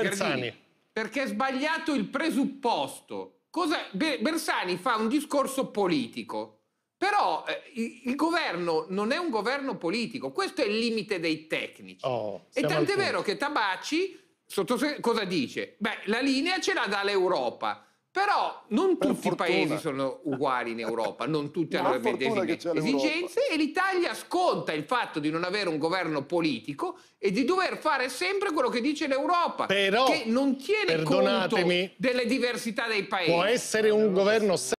Bersani. Perché è sbagliato il presupposto. Cosa... Bersani fa un discorso politico, però eh, il governo non è un governo politico, questo è il limite dei tecnici. Oh, e tant'è vero che Tabacci cosa dice? Beh, la linea ce la dà l'Europa. Però non per tutti fortuna. i paesi sono uguali in Europa, non tutti hanno le medesime esigenze e l'Italia sconta il fatto di non avere un governo politico e di dover fare sempre quello che dice l'Europa, che non tiene conto delle diversità dei paesi. Può essere un governo